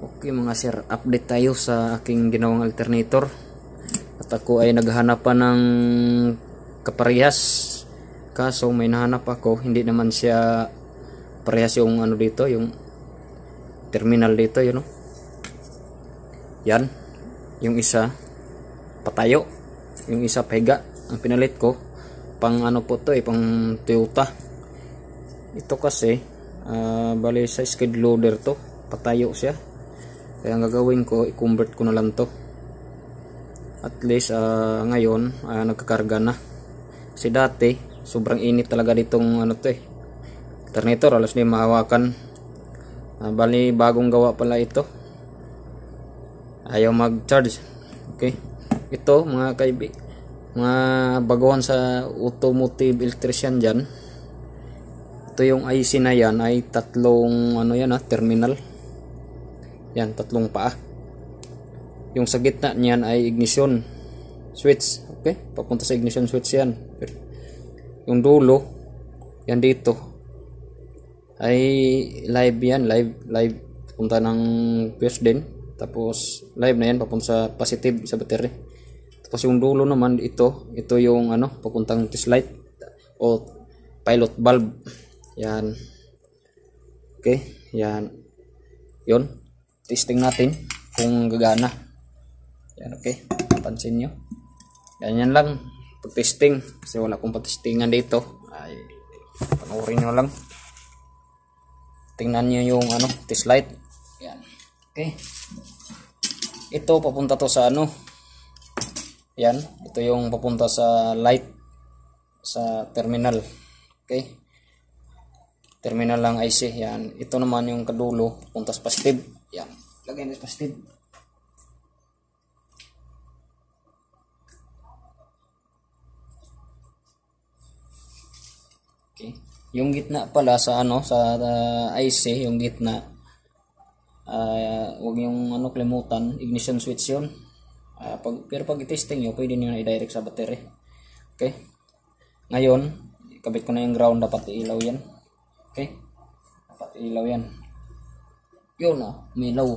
Okay mga sir, update tayo sa aking ginawang alternator. At ako ay naghahanap pa ng kaparehas. Kaso may nahanap ako, hindi naman siya parehas yung ano dito, yung terminal dito, yun know? Yan, yung isa patayo, yung isa pega Ang pinalit ko, pang ano po to, eh, pang Toyota. Ito kasi, uh, ah, bali sa skid loader to, patayo siya kaya ang gagawin ko, i-convert ko na lang to. At least uh, ngayon, uh, nagkakarga na. Kasi dati, sobrang init talaga ditong ano to eh. Alternator, alas na mahawakan. Uh, bali, bagong gawa pala ito. Ayaw mag-charge. Okay. Ito, mga kaibig. Mga baguhan sa automotive electrician dyan. Ito yung IC na yan ay tatlong ano yan ah terminal yan, tatlong paa. Yung sa gitna niyan ay ignition switch. Okay? Papunta sa ignition switch yan. Yung dulo, yan dito. Ay live yan. Live, live. Papunta ng fuse din. Tapos, live na yan. Papunta sa positive sa battery. Tapos yung dulo naman, ito. Ito yung ano, papuntang test light o pilot bulb. Yan. Okay? Yan. yon testing natin kung gagana yan okay pansin nyo ganyan lang pag testing kasi wala kong patestingan dito ay panoorin nyo lang tingnan nyo yung ano test light yan okay ito papunta to sa ano yan ito yung papunta sa light sa terminal okay terminal lang IC yan ito naman yung kadulo punta sa positive yan lagay na sa positive okay yung gitna pala sa ano sa uh, IC yung gitna uh, ah, wag yung ano kalimutan ignition switch yun uh, pag, pero pag i-testing nyo pwede nyo na i-direct sa battery okay ngayon kabit ko na yung ground dapat ilaw yan Okay? Dapat ilaw yan. Yun oh, ah. may ilaw.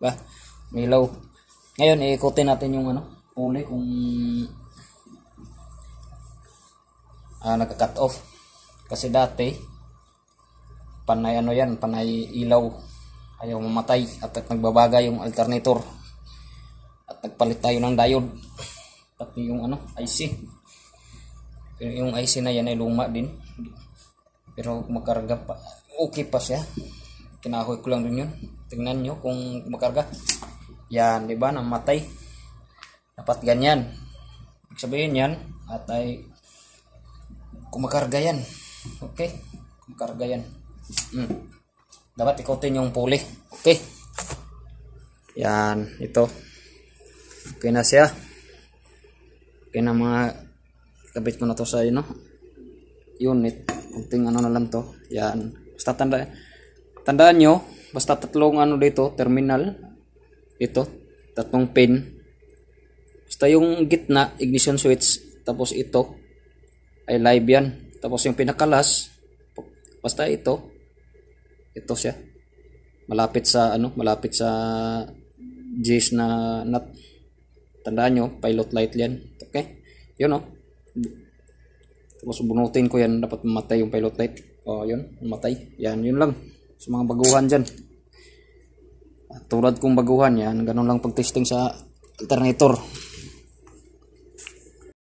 Ba? May ilaw. Ngayon, iikutin natin yung ano, kulay kung ah, nagka-cut off. Kasi dati, panay ano yan, panay ilaw. Ayaw mamatay at, at nagbabaga yung alternator. At nagpalit tayo ng diode. Pati yung ano, IC. Yung IC na yan ay luma din pero magkarga pa okay pa siya kinahoy ko lang din yun tingnan nyo kung magkarga yan di ba namatay dapat ganyan sabihin yan at ay kumakarga yan okay kumakarga yan mm. dapat ikutin yung puli okay yan ito okay na siya okay na mga kabit ko na to sa yun no? unit kunting ano na lang to yan basta tanda tandaan nyo basta tatlong ano dito terminal ito tatlong pin basta yung gitna ignition switch tapos ito ay live yan tapos yung pinakalas basta ito ito siya malapit sa ano malapit sa G's na nut tandaan nyo pilot light yan okay yun o oh. Tapos bunutin ko yan. Dapat mamatay yung pilot light. O, oh, yun. Matay. Yan, yun lang. Sa mga baguhan dyan. At tulad kong baguhan yan, ganun lang pag-testing sa alternator.